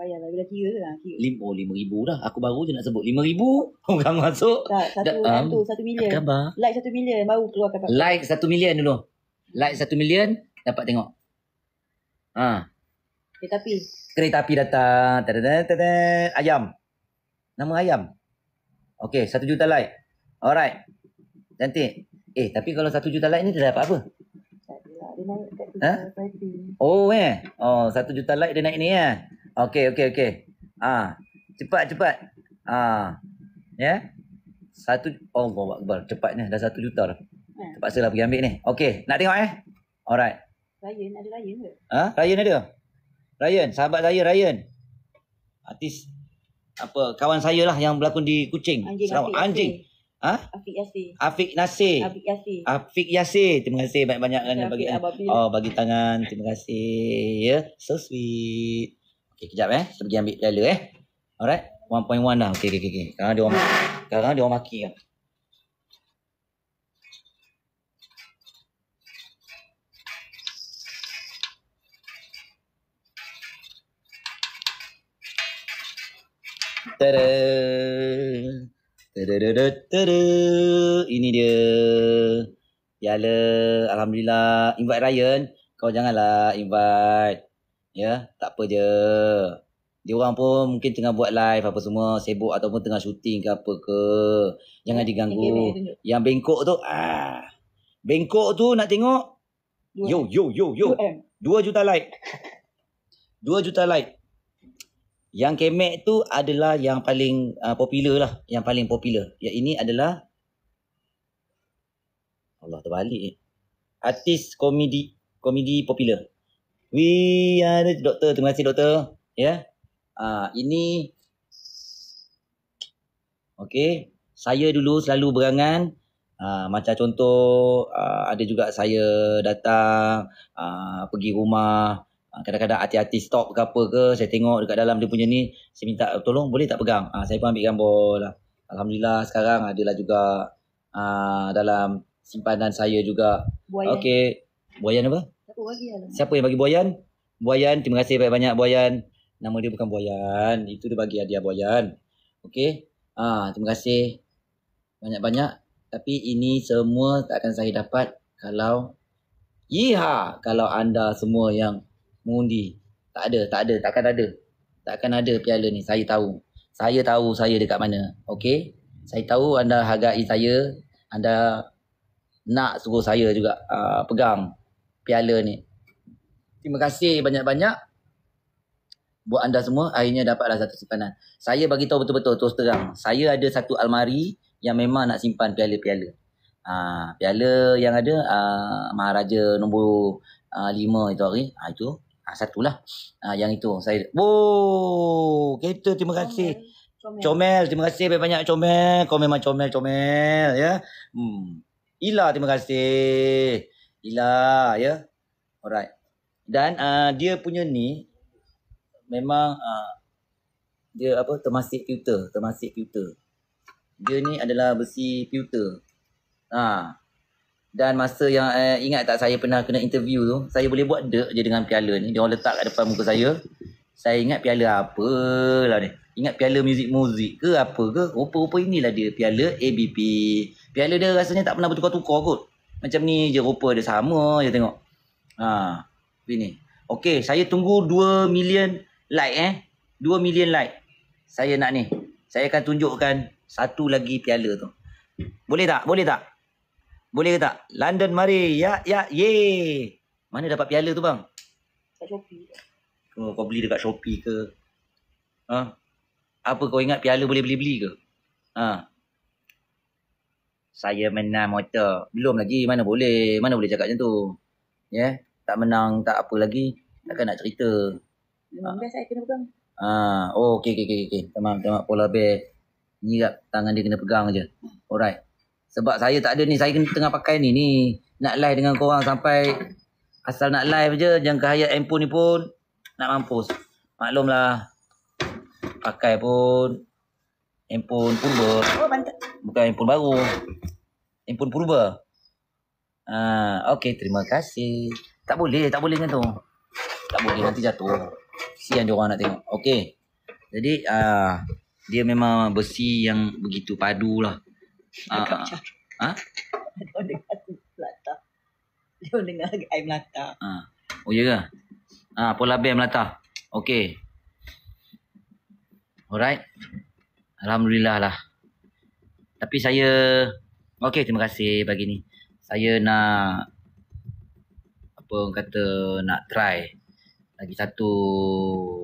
lah, lah, oh, lima ribu dah. Aku baru je nak sebut lima ribu. Kamu masuk. Tak, satu, da, um, satu, satu million. Khabar. Like satu million baru keluar kata. Like satu million dulu. Like satu million dapat tengok. Ha. Kereta api. Kereta api datang. Tada, tada, tada. Ayam. Nama ayam. Okay, satu juta like. Alright. Cantik. Eh, tapi kalau satu juta like ni dia dapat apa? Lah, dia naik ha? Oh, eh. Oh, satu juta like dia naik ni, ya? Eh? Okey, okey, okey. Ah, cepat, cepat. Ah, ya? Yeah? Satu, Allah oh, Akbar, cepatnya. Dah satu juta dah. Ha. Terpaksa lah pergi ambil ni. Okey, nak tengok, eh? Alright. Ryan, ada Ryan ke? Ha? Ryan ada? Ryan, sahabat saya Ryan. Artis, apa, kawan saya lah yang berlakon di Kucing. Anjing, Selamat. anjing. anjing. Ha? Afiq Yasir. Afiq Nasir. Afiq Yasir. Afiq Yasir. Terima kasih banyak-banyak kerana bagi Ababil. oh bagi tangan. Terima kasih. Ya. Yeah. So sweet. Okey, kejap eh. Saya pergi ambil lalu eh. Alright. 1.1 dah. Okey, okey, okey. Sekarang dia orang Sekarang dia orang maki kan. Lah. ta ini dia. Piala. Alhamdulillah. Invite Ryan. Kau janganlah invite. Ya. Tak apa je. Dia orang pun mungkin tengah buat live apa semua. Sibuk ataupun tengah syuting ke apa ke. Jangan diganggu. Yang bengkok tu. ah, Bengkok tu nak tengok. Yo, yo, yo, yo. Dua juta like. Dua juta like. Yang kemek tu adalah yang paling uh, popular lah. Yang paling popular. Yang ini adalah. Allah terbalik. Artis komedi komedi popular. We are the doctor. Terima kasih doktor. Ya. Yeah. Uh, ini. Okay. Saya dulu selalu berangan. Uh, macam contoh uh, ada juga saya datang uh, pergi rumah Ha, kadang-kadang hati-hati stop ke apa ke saya tengok dekat dalam dia punya ni saya minta tolong boleh tak pegang ha, saya pun ambil gambar lah Alhamdulillah sekarang adalah juga ha, dalam simpanan saya juga buayan okay. buayan apa? siapa siapa yang bagi buayan? buayan terima kasih banyak-banyak buayan nama dia bukan buayan itu dia bagi hadiah buayan okay ha, terima kasih banyak-banyak tapi ini semua tak akan saya dapat kalau Yeha, kalau anda semua yang mengundi. Tak ada, tak ada, takkan ada. Takkan ada piala ni, saya tahu. Saya tahu saya dekat mana, okey? Saya tahu anda hargai saya, anda nak suruh saya juga uh, pegang piala ni. Terima kasih banyak-banyak buat anda semua akhirnya dapatlah satu simpanan. Saya bagi tahu betul-betul terus terang. Saya ada satu almari yang memang nak simpan piala-piala. Ha, piala yang ada uh, Maharaja nombor uh, 5 itu hari. Ha, itu Ah satulah. Ah yang itu saya. Wo, kita terima kasih. Comel. Comel. comel, terima kasih banyak-banyak Comel. Kau memang Comel, Comel ya. Hmm. Ila terima kasih. Ila ya. Alright. Dan uh, dia punya ni memang uh, dia apa termasuk filter, termasuk filter. Dia ni adalah besi filter. Ah. Uh dan masa yang uh, ingat tak saya pernah kena interview tu saya boleh buat dek je dengan piala ni dia orang letak kat depan muka saya saya ingat piala apa lah ni ingat piala muzik-muzik ke apa ke rupa-rupa inilah dia piala ABP piala dia rasanya tak pernah bertukar-tukar kot macam ni je rupa dia sama je tengok ha ini okey saya tunggu 2 million like eh 2 million like saya nak ni saya akan tunjukkan satu lagi piala tu boleh tak boleh tak boleh ke tak? London mari. Ya, ya, ye. Mana dapat piala tu bang? Kat Shopee. Oh, kau beli dekat Shopee ke? Ha? Apa kau ingat piala boleh beli-beli ke? Ha? Saya menang motor. Belum lagi. Mana boleh? Mana boleh cakap macam tu? Ya? Yeah? Tak menang, tak apa lagi. Takkan nak cerita. Ha. Best saya kena pegang. Ah, ha. oh, okey okey okey okey. Tamam, tamam polar bear. Ni tangan dia kena pegang aje. Alright. Sebab saya tak ada ni, saya tengah pakai ni ni. Nak live dengan korang sampai asal nak live je, jangan kehayat handphone ni pun nak mampus. Maklumlah. Pakai pun handphone purba. Oh, Bukan handphone baru. Handphone purba. Ha, uh, okey, terima kasih. Tak boleh, tak boleh macam tu. Tak boleh nanti jatuh. Sian dia orang nak tengok. Okey. Jadi, ah dia memang besi yang begitu padu lah cakap ah, ah, ah. cara. Ha? Dia dengar aku melata. Dia dengar aku melata. Ha. Ah, oh, ya ke? Ah, pola bear melata. Okay. Alright. Alhamdulillah lah. Tapi saya... Okay, terima kasih bagi ni. Saya nak... Apa orang kata... Nak try. Lagi satu...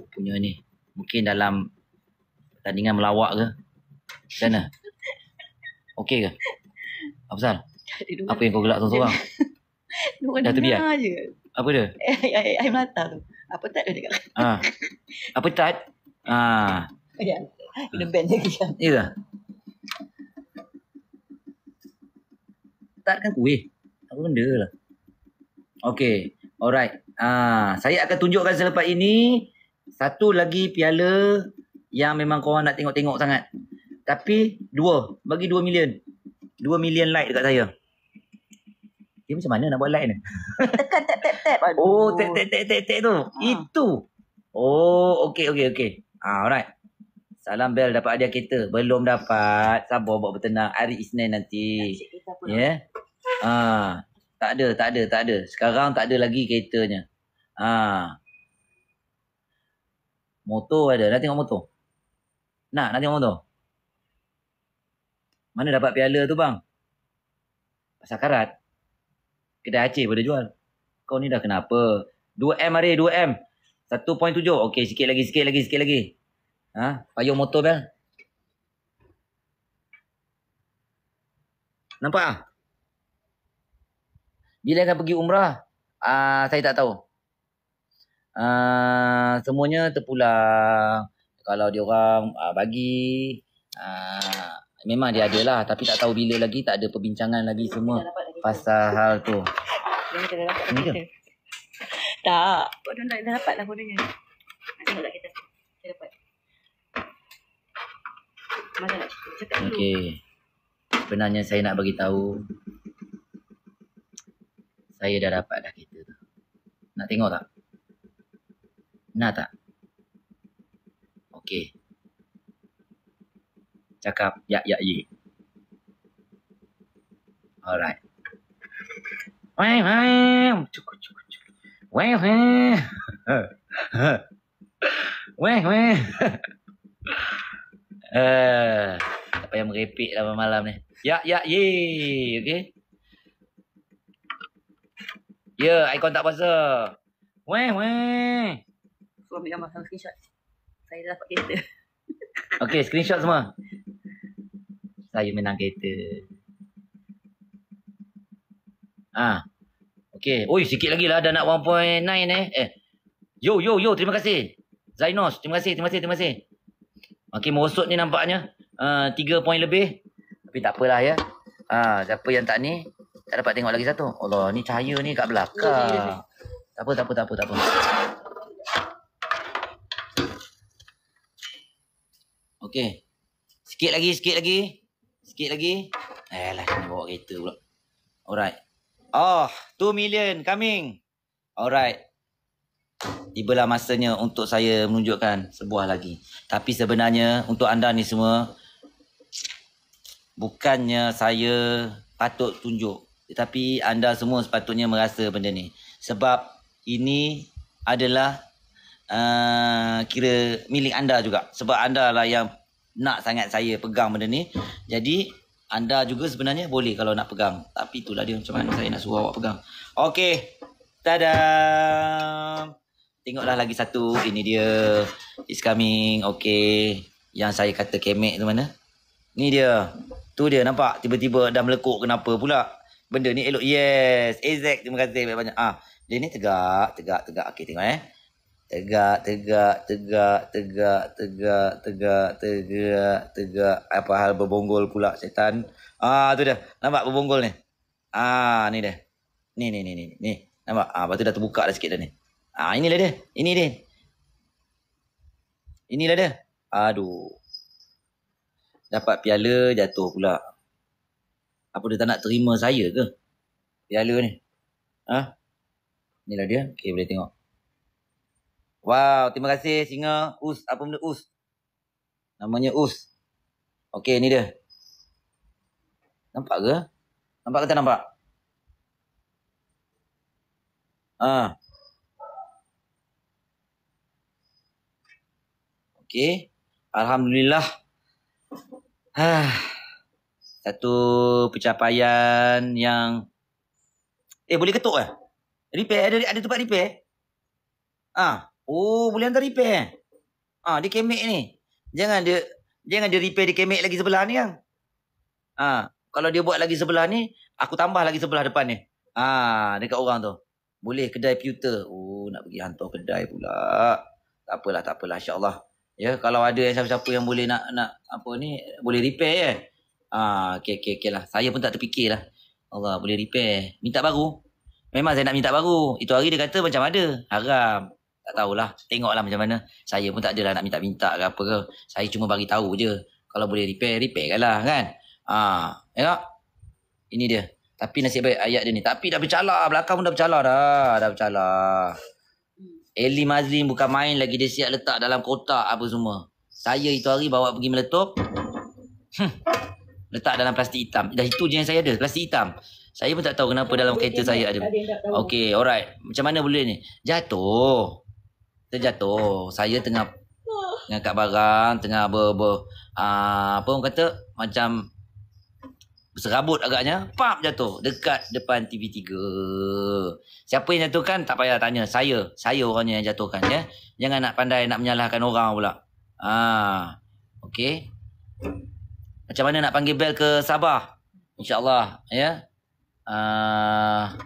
Punya ni. Mungkin dalam... Pertandingan melawak ke? Macam mana? Okey ke? Apa pasal? Apa yang kau gelak sorang-sorang? Dengar dengar je. Apa dia? Air melata tu. Apa tat ah. ah. dia dekat? Apa tat? Ah. Ya. Kena band lagi kan. Ya. Tat kan kuih. Apa benda lah. Okey, Alright. Ah, saya akan tunjukkan selepas ini. Satu lagi piala yang memang kau nak tengok-tengok sangat. Tapi dua. Bagi dua million. Dua million like dekat saya. Dia macam mana nak buat like ni? Tekan tap tap tap. Oh tap tap tap tap, tu. Ha. Itu. Oh okay okay okay. Ha, alright. Salam Bel dapat hadiah kereta. Belum dapat. Sabar buat bertenang. Hari Isnin nanti. Ya. Yeah. Ha. Tak ada, tak ada, tak ada. Sekarang tak ada lagi keretanya. Ha. Motor ada. Nak tengok motor? Nak, nak tengok motor? Mana dapat piala tu bang? Pasal karat. Kedai Aceh boleh jual. Kau ni dah kenapa? 2M hari, 2M. 1.7. Okey, sikit lagi, sikit lagi, sikit lagi. Ha? Payung motor bel. Nampak ah? Bila akan pergi umrah? Ah, saya tak tahu. Ah, semuanya terpulang kalau dia orang ah, bagi ah Memang dia ada lah Tapi tak tahu bila lagi Tak ada perbincangan lagi Mereka semua Pasal tu. hal tu Ini ke? Tak Kau dah dapat lah kodanya Okey. Sebenarnya saya nak bagi tahu saya dah dapat dah kereta Nak tengok tak? Nak tak? Okey cakap ya ya ye. Alright. Wah wah cuku cuku cuku. Wah wah. Wah wah. Eh, apa yang merepek lama malam ni? Ya ya ye, okay. Ya, yeah, ikon tak puasa. Weh, weh. Aku ambil gambar screenshot. Saya dapat kereta. Okay, screenshot semua saya menang kereta. Ah. Okey. Oi, sikit lagi lah dah nak 1.9 eh. Eh. Yo yo yo, terima kasih. Zainos, terima kasih, terima kasih, terima kasih. Makin merosot ni nampaknya. Ha, tiga uh, poin lebih. Tapi tak apalah ya. Ah, siapa yang tak ni? Tak dapat tengok lagi satu. Allah, ni cahaya ni kat belakang. Tak apa, tak apa, tak apa, tak apa. Okey. Sikit lagi, sikit lagi. Sikit lagi. Ayalah, kena bawa kereta pula. Alright. Oh, ah, 2 million coming. Alright. Tibalah masanya untuk saya menunjukkan sebuah lagi. Tapi sebenarnya untuk anda ni semua, bukannya saya patut tunjuk. Tetapi anda semua sepatutnya merasa benda ni. Sebab ini adalah uh, kira milik anda juga. Sebab anda lah yang nak sangat saya pegang benda ni. Jadi anda juga sebenarnya boleh kalau nak pegang. Tapi itulah dia macam mana saya nak suruh awak pegang. Okey. Tada. Tengoklah lagi satu. Ini dia. It's coming. Okey. Yang saya kata kemek tu mana? Ni dia. Tu dia nampak tiba-tiba dah melekuk kenapa pula? Benda ni elok. Yes. Ezek terima kasih banyak-banyak. Ah, dia ni tegak, tegak, tegak. Okey, tengok eh tegak tegak tegak tegak tegak tegak tegak tegak apa hal berbonggol pula setan ah tu dah nampak berbonggol ni ah ni dah ni ni ni ni ni nampak ah batu dah terbuka dah sikit dah ni ah inilah dia ini dia inilah dia aduh dapat piala jatuh pula apa dia tak nak terima saya ke piala ni ah inilah dia okey boleh tengok Wow, terima kasih singa. Us, apa benda Us? Namanya Us. Okey, ni dia. Nampak ke? Nampak ke tak nampak? Ha. Okey. Alhamdulillah. Ha. Satu pencapaian yang Eh, boleh ketuk ke? Eh? Repair ada ada tempat repair? Ah. Ha. Oh, boleh hantar repair eh? Ha, ah, dia kemek ni. Jangan dia jangan dia repair dia kemek lagi sebelah ni kan. Ha, kalau dia buat lagi sebelah ni, aku tambah lagi sebelah depan ni. Ha, dekat orang tu. Boleh kedai pewter. Oh, nak pergi hantar kedai pula. Tak apalah, tak apalah. Allah. Ya, kalau ada yang siapa-siapa yang boleh nak nak apa ni, boleh repair ya. Eh? Ha, okey, okey, okey lah. Saya pun tak terfikir lah. Allah, boleh repair. Minta baru. Memang saya nak minta baru. Itu hari dia kata macam ada. Haram tak tahulah tengoklah macam mana saya pun tak adalah nak minta-minta ke apa ke saya cuma bagi tahu je kalau boleh repair repair lah kan ha tengok ini dia tapi nasib baik ayat dia ni tapi dah bercalar belakang pun dah bercalar dah dah bercalar Eli Mazlin bukan main lagi dia siap letak dalam kotak apa semua saya itu hari bawa pergi meletup hmm. letak dalam plastik hitam dah itu je yang saya ada plastik hitam saya pun tak tahu kenapa dalam kereta saya ada. Okay, alright. Macam mana boleh ni? Jatuh terjatuh. Saya tengah tengah kat barang, tengah ber, ber uh, apa orang kata macam serabut agaknya, pap jatuh dekat depan TV3. Siapa yang jatuhkan tak payah tanya, saya. Saya orangnya yang jatuhkan ya. Jangan nak pandai nak menyalahkan orang pula. Ha. Ah, okay Macam mana nak panggil bel ke Sabah? InsyaAllah. Ya. Yeah.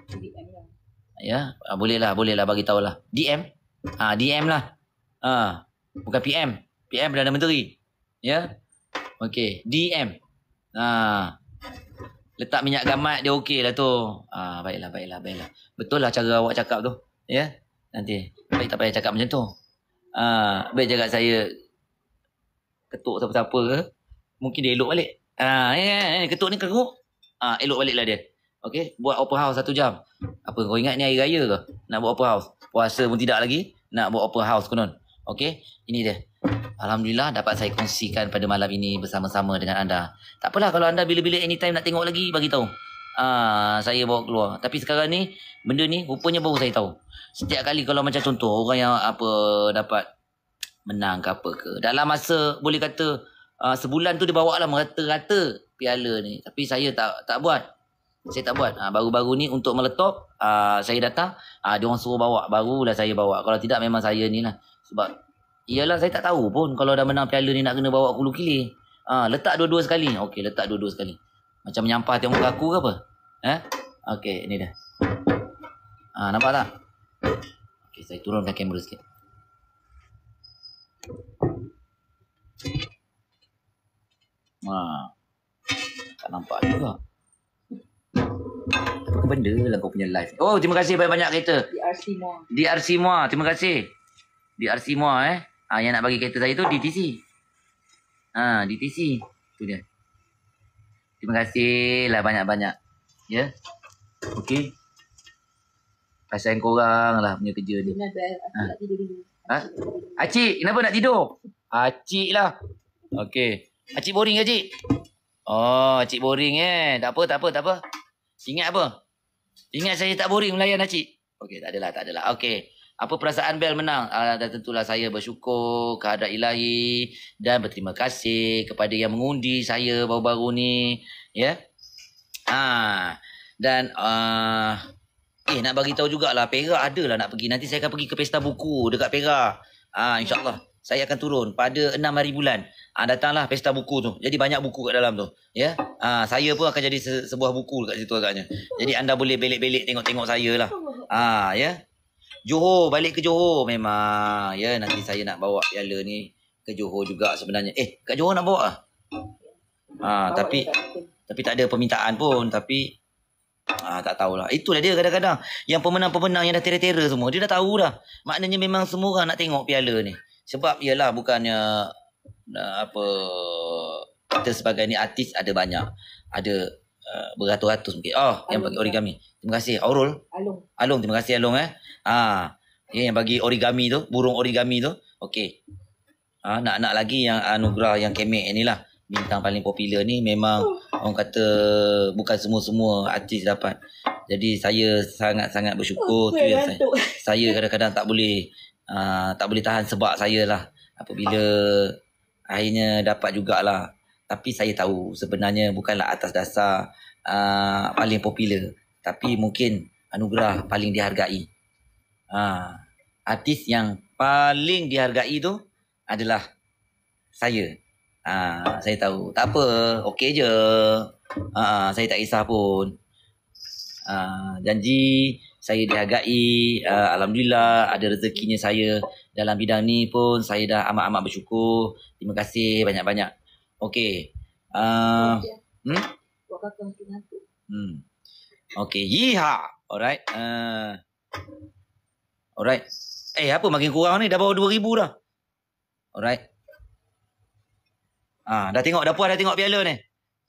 ya. Ah, bolehlah. Bolehlah bagi tahulah. DM ha, DM lah. Ha, bukan PM. PM Perdana Menteri. Ya? Okey. DM. Ha. Letak minyak gamat dia okey lah tu. Ha, baiklah, baiklah, baiklah. Betul lah cara awak cakap tu. Ya? Nanti. Baik tak payah cakap macam tu. Ha, baik jaga saya ketuk siapa-siapa ke. Mungkin dia elok balik. Ha, eh, ketuk ni keruk. Ha, elok balik lah dia. Okey, buat open house satu jam. Apa kau ingat ni hari raya ke? Nak buat open house. Puasa pun tidak lagi. Nak buat open house konon. Okey. Ini dia. Alhamdulillah dapat saya kongsikan pada malam ini bersama-sama dengan anda. Tak apalah kalau anda bila-bila anytime nak tengok lagi bagi tahu. Ah, saya bawa keluar. Tapi sekarang ni benda ni rupanya baru saya tahu. Setiap kali kalau macam contoh orang yang apa dapat menang ke apa ke. Dalam masa boleh kata uh, sebulan tu dia bawa lah merata-rata piala ni. Tapi saya tak tak buat saya tak buat. Ah, baru-baru ni untuk meletup, ah, saya datang, ah, dia orang suruh bawa. Barulah saya bawa. Kalau tidak memang saya ni lah. Sebab, ialah saya tak tahu pun kalau dah menang piala ni nak kena bawa kulu kili. letak dua-dua sekali. Okey, letak dua-dua sekali. Macam menyampah tengok muka aku ke apa? Eh? Okey, ni dah. Ah, nampak tak? Okey, saya turunkan kamera sikit. Ha. Tak nampak juga. Apa benda lah kau punya live. Oh, terima kasih banyak-banyak kereta. DRC Mua. DRC Mua. Terima kasih. DRC Mua eh. Ha, yang nak bagi kereta saya tu DTC. Ha, DTC. Tu dia. Terima kasih lah banyak-banyak. Ya. Yeah. Okey. Kasihan korang lah punya kerja ni. Ha. ha? Acik, kenapa nak tidur? Acik lah. Okey. Acik boring ke, Acik? Oh, Acik boring eh. Tak apa, tak apa, tak apa. Ingat apa? Ingat saya tak boring melayan acik. Okey, tak adalah, tak adalah. Okey. Apa perasaan Bel menang? Ah, dah tentulah saya bersyukur kehadrat Ilahi dan berterima kasih kepada yang mengundi saya baru-baru ni, ya. Yeah? Ha. Ah, dan ah, eh nak bagi tahu jugaklah Perak lah nak pergi. Nanti saya akan pergi ke pesta buku dekat Perak. Ah, insya-Allah saya akan turun pada 6 hari bulan ha, datanglah pesta buku tu. Jadi banyak buku kat dalam tu. Ya. Ha, saya pun akan jadi se- sebuah buku kat situ agaknya. Jadi anda boleh belik-belik tengok-tengok saya lah. Ha, ya. Johor, balik ke Johor memang. Ya, nanti saya nak bawa piala ni ke Johor juga sebenarnya. Eh, kat Johor nak bawa ah. Ha, tapi tapi tak ada permintaan pun tapi Ah ha, tak tahulah. Itulah dia kadang-kadang. Yang pemenang-pemenang yang dah tera-tera semua, dia dah tahu dah. Maknanya memang semua orang nak tengok piala ni. Sebab ialah bukannya nah, apa kita sebagai ni artis ada banyak ada uh, beratus-ratus mungkin oh Alung. yang bagi origami terima kasih Aurul Alung Alung terima kasih Alung eh ha ah, yang bagi origami tu burung origami tu okey ah, nak-nak lagi yang anugerah yang kemek lah bintang paling popular ni memang oh. orang kata bukan semua-semua artis dapat jadi saya sangat-sangat bersyukur oh, tu ya saya. saya kadang-kadang tak boleh uh, tak boleh tahan sebab saya lah apabila ah akhirnya dapat jugalah. Tapi saya tahu sebenarnya bukanlah atas dasar uh, paling popular. Tapi mungkin anugerah paling dihargai. Uh, artis yang paling dihargai tu adalah saya. Uh, saya tahu. Tak apa. Okey je. Uh, saya tak kisah pun. Uh, janji saya dihargai. Uh, Alhamdulillah ada rezekinya saya. Saya dalam bidang ni pun saya dah amat-amat bersyukur. Terima kasih banyak-banyak. Okey. Uh, hmm? Hmm. Okey. Yeeha. Alright. Uh, alright. Eh apa makin kurang ni? Dah bawa dua ribu dah. Alright. Ah, dah tengok dah puas dah tengok piala ni.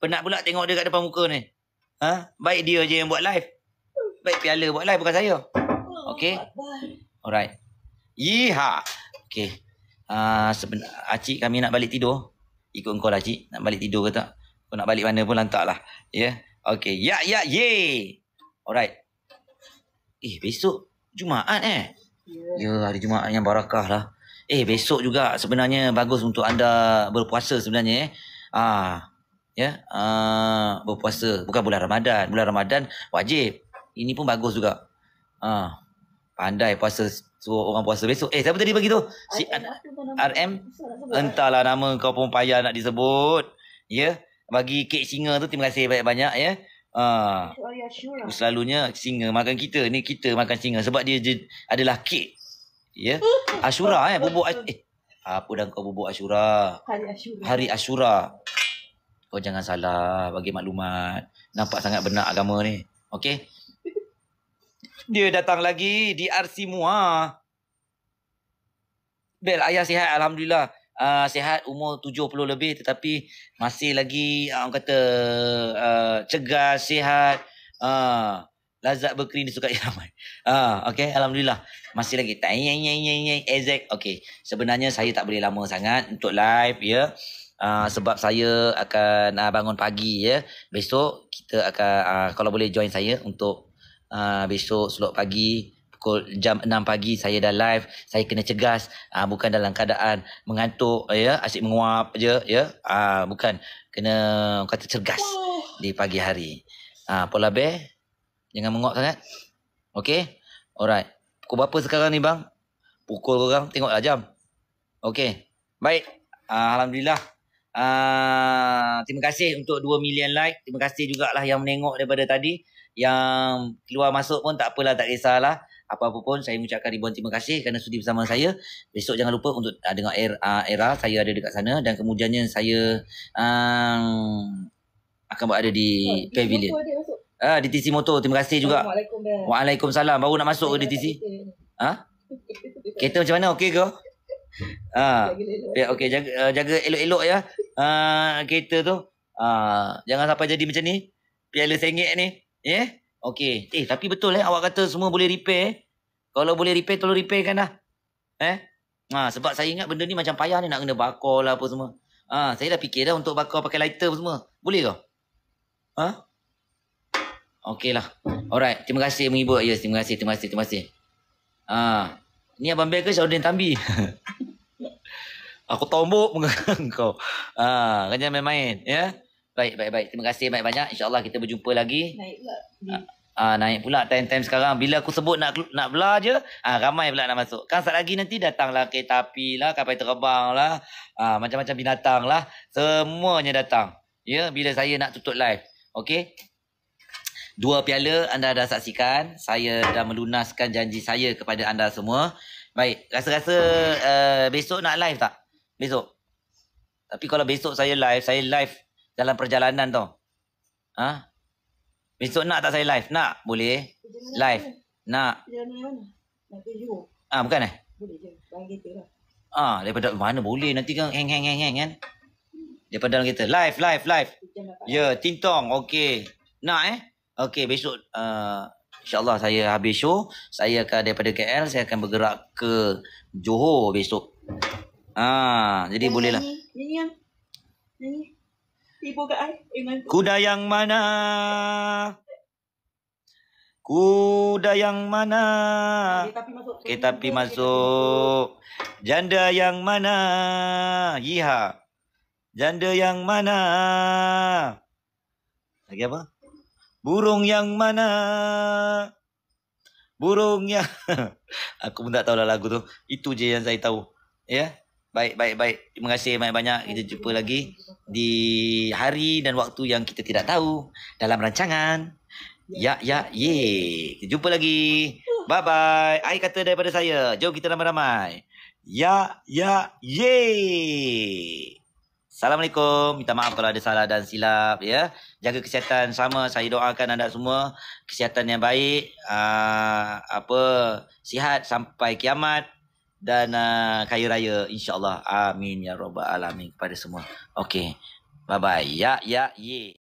Penat pula tengok dia kat depan muka ni. Ha? baik dia je yang buat live. Baik piala buat live bukan saya. Oh, Okey. Alright. Yeeha. Okey. Uh, seben- Acik kami nak balik tidur. Ikut engkau lah cik. Nak balik tidur ke tak? Kau nak balik mana pun lantak lah. Ya? Yeah? Okey. Ya, ya, ye. Alright. Eh, besok Jumaat eh? Ya, yeah. hari Jumaat yang barakah lah. Eh, besok juga sebenarnya bagus untuk anda berpuasa sebenarnya eh. Ah, ya. Yeah? berpuasa. Bukan bulan Ramadan. Bulan Ramadan wajib. Ini pun bagus juga. Ah, pandai puasa So orang puasa besok. Eh siapa tadi bagi tu? Si RM entahlah nama kau pun payah nak disebut. Ya. Yeah? Bagi kek singa tu terima kasih banyak-banyak ya. Ah. Uh, selalunya singa makan kita ni kita makan singa sebab dia je, adalah kek. Ya. Yeah? Ashura eh bubuk eh. Apa dah kau bubuk Ashura? Hari Ashura. Hari Ashura. Kau jangan salah bagi maklumat. Nampak sangat benar agama ni. Okey. Dia datang lagi di RC Mua. Bel, ayah sihat Alhamdulillah. Uh, sihat umur 70 lebih tetapi masih lagi ah, orang um, kata uh, ah, cegar, sihat. Uh, lazat berkering disukai ramai. uh, okay, Alhamdulillah. Masih lagi. Exact. Okay. Sebenarnya saya tak boleh lama sangat untuk live. ya. Uh, sebab saya akan uh, bangun pagi. ya. Besok kita akan uh, kalau boleh join saya untuk uh, besok slot pagi pukul jam 6 pagi saya dah live saya kena cegas uh, bukan dalam keadaan mengantuk ya asyik menguap je ya yeah. uh, bukan kena kata cergas di pagi hari uh, ah, pola bear jangan menguap sangat Okay alright pukul berapa sekarang ni bang pukul orang tengoklah jam Okay baik uh, alhamdulillah Uh, terima kasih untuk 2 million like Terima kasih jugalah yang menengok daripada tadi yang keluar masuk pun tak apalah tak kisahlah apa-apa pun saya mengucapkan ribuan terima kasih kerana sudi bersama saya besok jangan lupa untuk uh, dengar air, uh, ah, era saya ada dekat sana dan kemudiannya saya um, akan berada di oh, pavilion ah di TC motor terima kasih juga Waalaikumsalam, Waalaikumsalam. baru nak masuk di TC ha kereta macam mana okey ke ha. Ya okey jaga uh, jaga elok-elok ya ah uh, kereta tu uh, jangan sampai jadi macam ni piala sengit ni Yeah? Okay. Eh, tapi betul eh. Awak kata semua boleh repair. Eh? Kalau boleh repair, tolong kan lah. Eh? Ha, sebab saya ingat benda ni macam payah ni nak kena bakar lah apa semua. Ha, saya dah fikir dah untuk bakar pakai lighter apa semua. Boleh ke? Ha? Okay lah. Alright. Terima kasih mengibu. Yes, terima kasih. Terima kasih. Terima kasih. Ha. Ni Abang Bear ke Syahudin Tambi? Aku tombok mengenang kau. Ha, kan jangan main-main. Ya? Yeah? Baik, baik, baik. Terima kasih banyak-banyak. InsyaAllah kita berjumpa lagi. Naik pula. Ah, ah, naik pula time-time sekarang. Bila aku sebut nak nak belah je, ah, ramai pula nak masuk. Kan saat lagi nanti datanglah kereta api lah, kapal terbang lah, ah, macam-macam binatang lah. Semuanya datang. Ya, bila saya nak tutup live. Okay? Dua piala anda dah saksikan. Saya dah melunaskan janji saya kepada anda semua. Baik, rasa-rasa uh, besok nak live tak? Besok? Tapi kalau besok saya live, saya live dalam perjalanan tu. Ha? Besok nak tak saya live? Nak? Boleh? Live? Nak? Ah, bukan eh? Boleh je. Lah. Ah, daripada mana boleh? Nanti kan hang hang hang hang kan? Daripada dalam kita. Live, live, live. Ya, yeah, tintong. Okey. Nak eh? Okey, besok uh, insyaAllah saya habis show. Saya akan daripada KL, saya akan bergerak ke Johor besok. Ah, jadi boleh lah. Tibo ka ay. Kuda yang mana? Kuda yang mana? Kita pi masuk. Janda yang mana? Iha. Janda yang mana? Lagi apa? Burung yang mana? Burung yang... Aku pun tak tahu lah lagu tu. Itu je yang saya tahu. Ya? Yeah? Baik, baik, baik. Terima kasih banyak-banyak. Kita jumpa lagi di hari dan waktu yang kita tidak tahu dalam rancangan. Ya, ya, ye. Kita jumpa lagi. Uh. Bye-bye. Air kata daripada saya. Jom kita ramai-ramai. Ya, ya, ye. Assalamualaikum. Minta maaf kalau ada salah dan silap. ya. Jaga kesihatan sama. Saya doakan anda semua. Kesihatan yang baik. Uh, apa Sihat sampai kiamat dan uh, kaya raya insyaallah amin ya rabbal alamin kepada semua okey bye bye ya ya ye